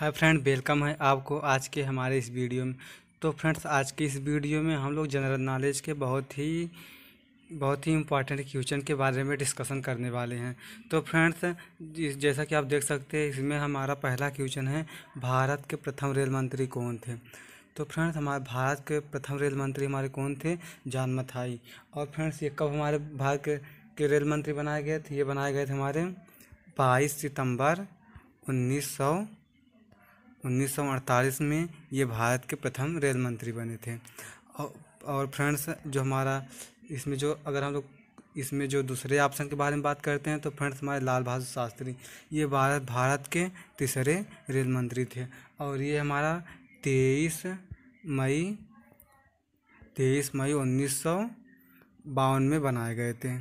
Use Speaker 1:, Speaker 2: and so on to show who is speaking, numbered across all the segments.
Speaker 1: hi friend welcome है आपको आज के हमारे इस वीडियो में तो फ्रेंड्स आज के इस वीडियो में हम लोग जनरल नॉलेज के बहुत ही बहुत ही इम्पॉर्टेंट क्वेश्चन के बारे में डिस्कशन करने वाले हैं तो फ्रेंड्स जैसा कि आप देख सकते हैं इसमें हमारा पहला क्वेश्चन है भारत के प्रथम रेल मंत्री कौन थे तो फ्रेंड्स हमारे भारत के प्रथम रेल मंत्री हमारे कौन थे जान मथाई और फ्रेंड्स ये कब हमारे भारत के, के रेल मंत्री बनाए गए थे ये बनाए गए थे हमारे बाईस सितंबर उन्नीस सौ 1948 में ये भारत के प्रथम रेल मंत्री बने थे और और फ्रेंड्स जो हमारा इसमें जो अगर हम लोग इसमें जो दूसरे ऑप्शन के बारे में बात करते हैं तो फ्रेंड्स हमारे लाल बहादुर शास्त्री ये भारत भारत के तीसरे रेल मंत्री थे और ये हमारा तेईस मई तेईस मई उन्नीस सौ बावन में बनाए गए थे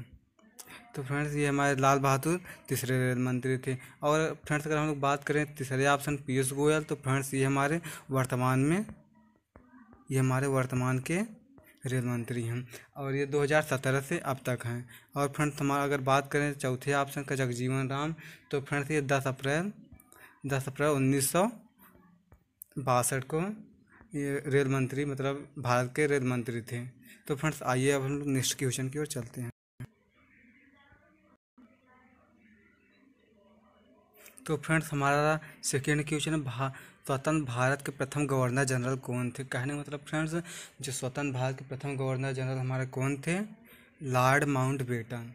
Speaker 1: तो फ्रेंड्स ये हमारे लाल बहादुर तीसरे रेल मंत्री थे और फ्रेंड्स अगर हम लोग बात करें तीसरे ऑप्शन पीयूष गोयल तो फ्रेंड्स ये हमारे वर्तमान में ये हमारे वर्तमान के रेल मंत्री हैं और ये 2017 से अब तक हैं और फ्रेंड्स हमारा अगर बात करें चौथे ऑप्शन का जगजीवन राम तो फ्रेंड्स ये 10 अप्रैल 10 अप्रैल उन्नीस बासठ को ये रेल मंत्री मतलब भारत के रेल मंत्री थे तो फ्रेंड्स आइए अब हम लोग नेक्स्ट क्वेश्चन की ओर चलते हैं तो फ्रेंड्स हमारा सेकेंड क्वेश्चन है भा स्वतंत्र भारत के प्रथम गवर्नर जनरल कौन थे कहने का मतलब फ्रेंड्स जो स्वतंत्र भारत के प्रथम गवर्नर जनरल हमारे कौन थे लॉर्ड माउंट बेटन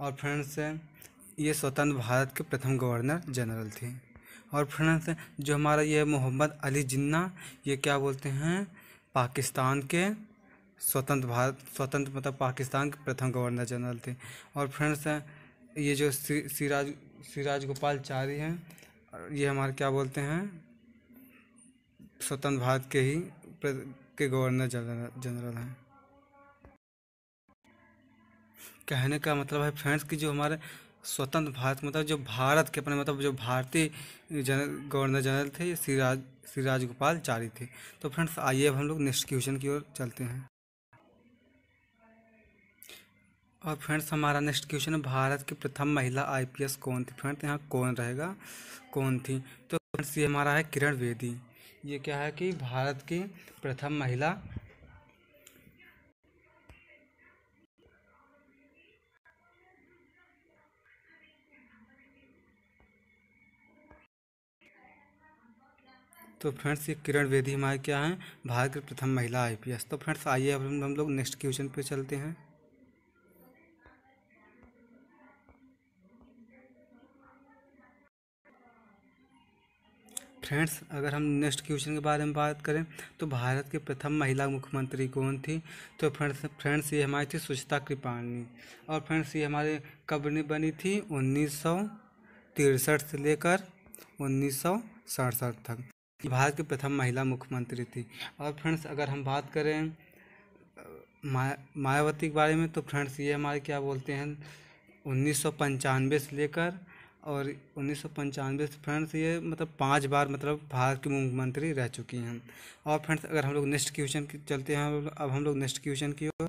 Speaker 1: और फ्रेंड्स ये स्वतंत्र भारत के प्रथम गवर्नर जनरल थे और फ्रेंड्स जो हमारा ये मोहम्मद अली जिन्ना ये क्या बोलते हैं पाकिस्तान के स्वतंत्र भारत स्वतंत्र मतलब पाकिस्तान के प्रथम गवर्नर जनरल थे और फ्रेंड्स ये जो सिराज श्री राजगोपाल चारी हैं और ये हमारे क्या बोलते हैं स्वतंत्र भारत के ही के गवर्नर जनरल जनरल हैं कहने का मतलब है फ्रेंड्स कि जो हमारे स्वतंत्र भारत मतलब जो भारत के अपने मतलब जो भारतीय जन गवर्नर जनरल थे ये राज श्री राजगोपाल चारी थे तो फ्रेंड्स आइए अब हम लोग नेक्स्ट क्वेश्चन की ओर चलते हैं और फ्रेंड्स हमारा नेक्स्ट क्वेश्चन है भारत की प्रथम महिला आईपीएस कौन थी फ्रेंड्स यहाँ कौन रहेगा कौन थी तो फ्रेंड्स ये हमारा है किरण बेदी ये क्या है कि भारत की प्रथम महिला तो फ्रेंड्स ये किरण बेदी हमारे क्या है भारत की प्रथम महिला आईपीएस तो फ्रेंड्स आइए अब हम लोग नेक्स्ट क्वेश्चन पे चलते हैं फ्रेंड्स अगर हम नेक्स्ट क्वेश्चन के बारे में बात करें तो भारत की प्रथम महिला मुख्यमंत्री कौन थी तो फ्रेंड्स फ्रेंड्स ये हमारी थी सुचिता कृपाणी और फ्रेंड्स ये हमारे कब बनी थी उन्नीस सौ तिरसठ से लेकर उन्नीस सौ सड़सठ तक भारत की प्रथम महिला मुख्यमंत्री थी और फ्रेंड्स अगर हम बात करें माया मायावती के बारे में तो फ्रेंड्स ये हमारे क्या बोलते हैं उन्नीस सौ पंचानवे से लेकर और उन्नीस सौ पंचानवे से फ्रेंड्स ये मतलब पांच बार मतलब भारत की मुख्यमंत्री रह चुकी हैं और फ्रेंड्स अगर हम लोग नेक्स्ट क्वेश्चन की चलते हैं अब हम लोग नेक्स्ट क्वेश्चन की ओर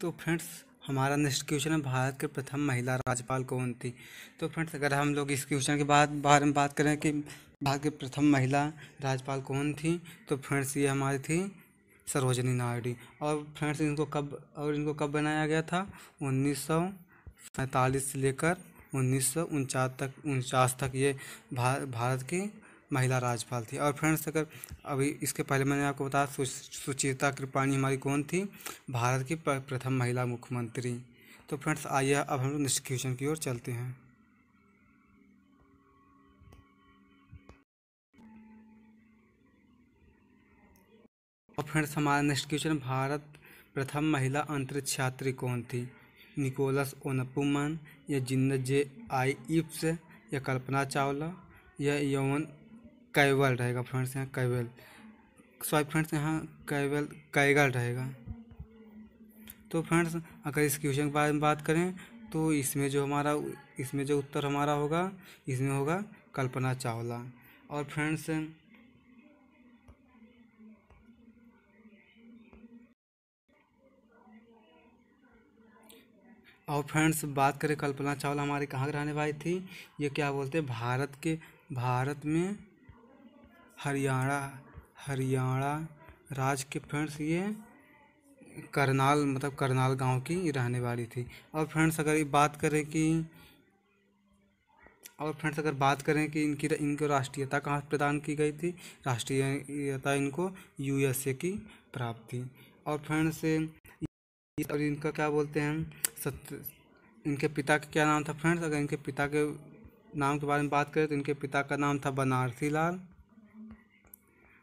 Speaker 1: तो फ्रेंड्स हमारा नेक्स्ट क्वेश्चन है भारत के प्रथम महिला राज्यपाल कौन थी तो फ्रेंड्स अगर हम लोग इस क्वेश्चन के बाद बारे में बात करें कि भारत की प्रथम महिला राज्यपाल कौन थी तो फ्रेंड्स ये हमारी थी सरोजनी नायडू और फ्रेंड्स इनको कब और इनको कब बनाया गया था उन्नीस सौ सैंतालीस से लेकर उन्नीस सौ उनचास तक उनचास तक ये भार, भारत की महिला राज्यपाल थी और फ्रेंड्स अगर अभी इसके पहले मैंने आपको बताया सु, सुचिता कृपाणी हमारी कौन थी भारत की प्रथम महिला मुख्यमंत्री तो फ्रेंड्स आइए अब हम लोग क्वेश्चन की ओर चलते हैं और फ्रेंड्स हमारा नेक्स्ट क्वेश्चन भारत प्रथम महिला अंतरिक्ष यात्री कौन थी निकोलस ओनपुमन या जिन्न जे आई इप्स या कल्पना चावला या यौवन कैवल रहेगा फ्रेंड्स यहाँ कैवल सॉरी फ्रेंड्स यहाँ कैवल कैगल रहेगा तो फ्रेंड्स अगर इस क्वेश्चन के बारे में बात करें तो इसमें जो हमारा इसमें जो उत्तर हमारा होगा इसमें होगा कल्पना चावला और फ्रेंड्स और फ्रेंड्स बात करें कल्पना चावला हमारे कहाँ रहने वाली थी ये क्या बोलते हैं भारत के भारत में हरियाणा हरियाणा राज्य के फ्रेंड्स ये करनाल मतलब करनाल गांव की रहने वाली थी और फ्रेंड्स अगर ये बात करें कि और फ्रेंड्स अगर बात करें कि इनकी इनको राष्ट्रीयता कहाँ प्रदान की गई थी राष्ट्रीयता इनको यूएसए की प्राप्त थी और फ्रेंड्स और इनका क्या बोलते हैं सत्य इनके पिता का क्या नाम था फ्रेंड्स अगर इनके पिता के नाम के बारे में बात करें तो इनके पिता का नाम था बनारसी लाल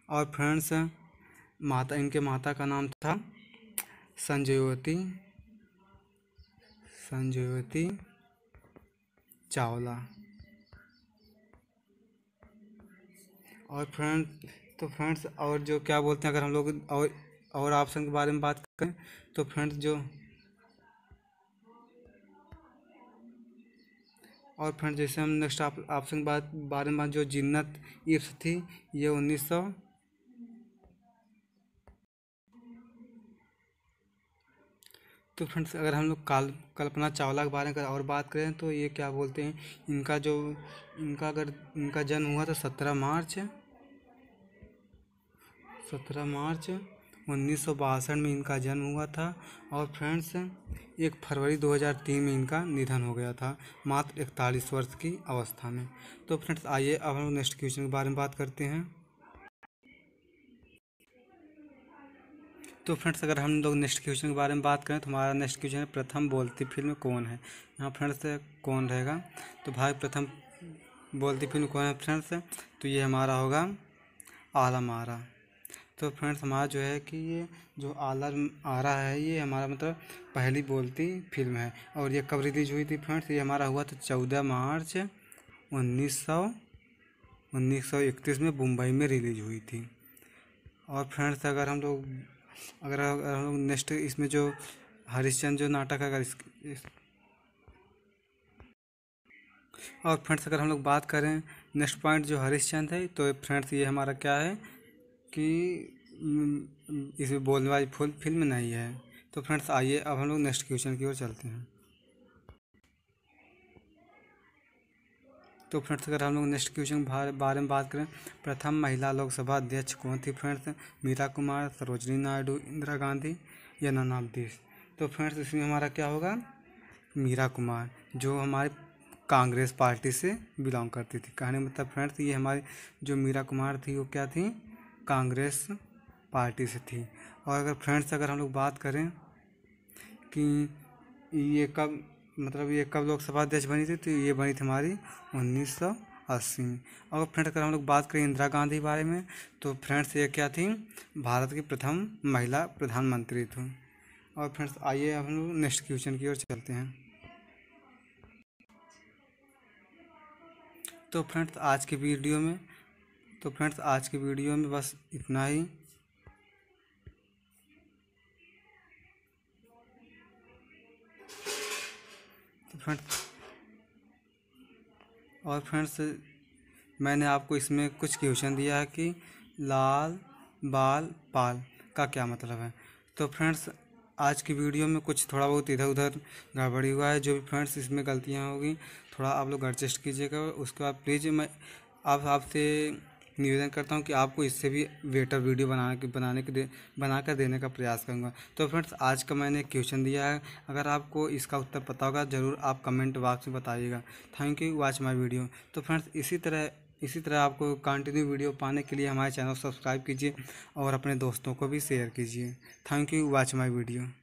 Speaker 1: और फ्रेंड्स माता इनके माता का नाम था संजयवती संजयवती चावला और फ्रेंड्स तो फ्रेंड्स और जो क्या बोलते हैं अगर हम लोग और और ऑप्शन के बारे में बात करें तो फ्रेंड्स जो और फ्रेंड्स जैसे हम नेक्स्ट ऑप्शन के बाद बारे में बात जो जिन्नत इप्स थी ये उन्नीस सौ तो फ्रेंड्स अगर हम लोग काल कल्पना चावला के बारे में और बात करें तो ये क्या बोलते हैं इनका जो इनका अगर इनका जन्म हुआ था सत्रह मार्च सत्रह मार्च उन्नीस सौ बासठ में इनका जन्म हुआ था और फ्रेंड्स एक फरवरी 2003 में इनका निधन हो गया था मात्र इकतालीस वर्ष की अवस्था में तो फ्रेंड्स आइए अब हम नेक्स्ट क्वेश्चन के बारे में बात करते हैं तो फ्रेंड्स अगर हम लोग नेक्स्ट क्वेश्चन के बारे में बात करें तो हमारा नेक्स्ट क्वेश्चन है प्रथम बोलती फिल्म कौन है यहाँ फ्रेंड्स कौन रहेगा तो भाई प्रथम बोलती फिल्म कौन है फ्रेंड्स तो ये हमारा होगा आला मारा तो फ्रेंड्स हमारा जो है कि ये जो आलर आ रहा है ये हमारा मतलब पहली बोलती फिल्म है और ये कब रिलीज हुई थी फ्रेंड्स ये हमारा हुआ था चौदह मार्च उन्नीस सौ उन्नीस सौ इकतीस में मुंबई में रिलीज हुई थी और फ्रेंड्स अगर हम लोग अगर हम लोग नेक्स्ट इसमें जो हरिश्चंद जो नाटक है अगर इस, इस और फ्रेंड्स अगर हम लोग बात करें नेक्स्ट पॉइंट जो हरिश्चंद है तो फ्रेंड्स ये हमारा क्या है कि इसे बोलने वाली फुल फिल्म नहीं है तो फ्रेंड्स आइए अब हम लोग नेक्स्ट क्वेश्चन की ओर चलते हैं तो फ्रेंड्स अगर हम लोग नेक्स्ट क्वेश्चन बारे में बात करें प्रथम महिला लोकसभा अध्यक्ष कौन थी फ्रेंड्स मीरा कुमार सरोजनी नायडू इंदिरा गांधी या नाना अब्दीस तो फ्रेंड्स इसमें हमारा क्या होगा मीरा कुमार जो हमारे कांग्रेस पार्टी से बिलोंग करती थी कहने मतलब फ्रेंड्स ये हमारी जो मीरा कुमार थी वो क्या थी कांग्रेस पार्टी से थी और अगर फ्रेंड्स अगर हम लोग बात करें कि ये कब मतलब ये कब लोकसभा अध्यक्ष बनी थी तो ये बनी थी हमारी उन्नीस सौ अस्सी और फ्रेंड अगर हम लोग बात करें इंदिरा गांधी बारे में तो फ्रेंड्स ये क्या थी भारत की प्रथम महिला प्रधानमंत्री थी और फ्रेंड्स आइए हम लोग नेक्स्ट क्वेश्चन की ओर चलते हैं तो फ्रेंड्स आज की वीडियो में तो फ्रेंड्स आज की वीडियो में बस इतना ही तो फ्रेंड्स और फ्रेंड्स मैंने आपको इसमें कुछ क्वेश्चन दिया है कि लाल बाल पाल का क्या मतलब है तो फ्रेंड्स आज की वीडियो में कुछ थोड़ा बहुत इधर उधर गड़बड़ी हुआ है जो भी फ्रेंड्स इसमें गलतियाँ होगी थोड़ा आप लोग एडजस्ट कीजिएगा उसके बाद प्लीज़ मैं आप आपसे निवेदन करता हूँ कि आपको इससे भी बेटर वीडियो बनाने के बनाने के दे बना कर देने का प्रयास करूँगा तो फ्रेंड्स आज का मैंने क्वेश्चन दिया है अगर आपको इसका उत्तर पता होगा ज़रूर आप कमेंट बॉक्स में बताइएगा thank you watch my video तो फ्रेंड्स इसी तरह इसी तरह आपको कंटिन्यू वीडियो पाने के लिए हमारे चैनल सब्सक्राइब कीजिए और अपने दोस्तों को भी शेयर कीजिए thank you watch my video